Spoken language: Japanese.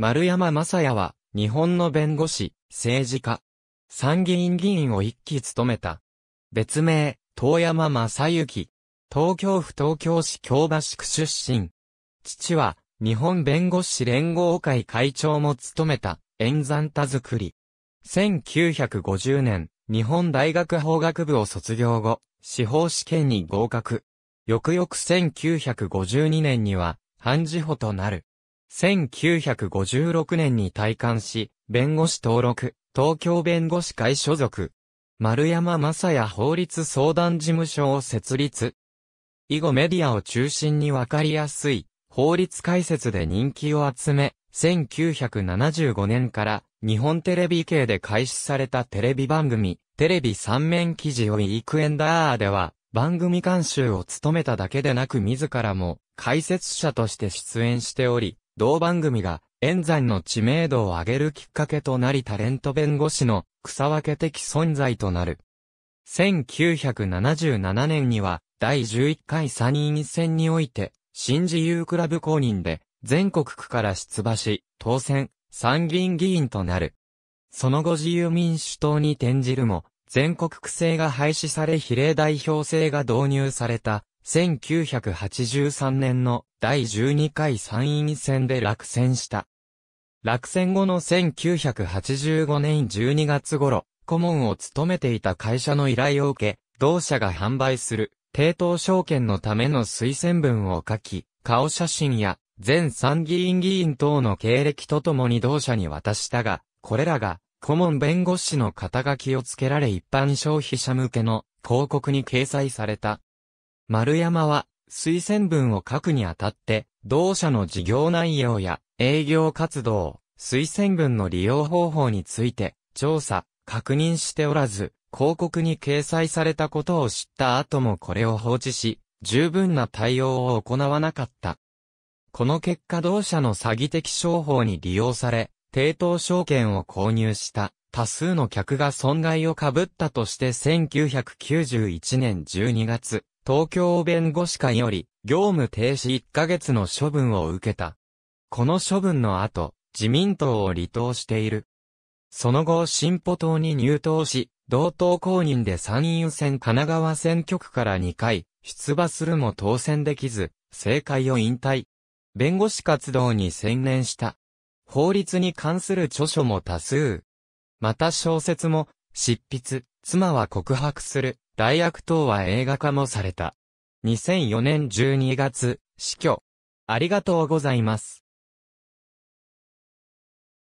丸山正也は、日本の弁護士、政治家、参議院議員を一期務めた。別名、遠山正幸。東京府東京市京橋区出身。父は、日本弁護士連合会会長も務めた、演算田作り。1950年、日本大学法学部を卒業後、司法試験に合格。翌々1952年には、判事補となる。1956年に退官し、弁護士登録、東京弁護士会所属。丸山正也法律相談事務所を設立。以後メディアを中心にわかりやすい法律解説で人気を集め、1975年から日本テレビ系で開始されたテレビ番組、テレビ三面記事をイークエンダーでは、番組監修を務めただけでなく自らも解説者として出演しており、同番組が、演算の知名度を上げるきっかけとなりタレント弁護士の草分け的存在となる。1977年には、第11回参院選において、新自由クラブ公認で、全国区から出馬し、当選、参議院議員となる。その後自由民主党に転じるも、全国区制が廃止され比例代表制が導入された1983年の第12回参院選で落選した。落選後の1985年12月頃、顧問を務めていた会社の依頼を受け、同社が販売する、低等証券のための推薦文を書き、顔写真や、全参議院議員等の経歴とともに同社に渡したが、これらが、顧問弁護士の肩書きを付けられ一般消費者向けの広告に掲載された。丸山は、推薦文を書くにあたって、同社の事業内容や営業活動、推薦文の利用方法について、調査、確認しておらず、広告に掲載されたことを知った後もこれを放置し、十分な対応を行わなかった。この結果同社の詐欺的商法に利用され、抵当証券を購入した多数の客が損害を被ったとして1991年12月、東京弁護士会より、業務停止1ヶ月の処分を受けた。この処分の後、自民党を離党している。その後、進歩党に入党し、同党公認で参院選神奈川選挙区から2回、出馬するも当選できず、政界を引退。弁護士活動に専念した。法律に関する著書も多数。また小説も、執筆、妻は告白する、大悪党は映画化もされた。2004年12月、死去。ありがとうございます。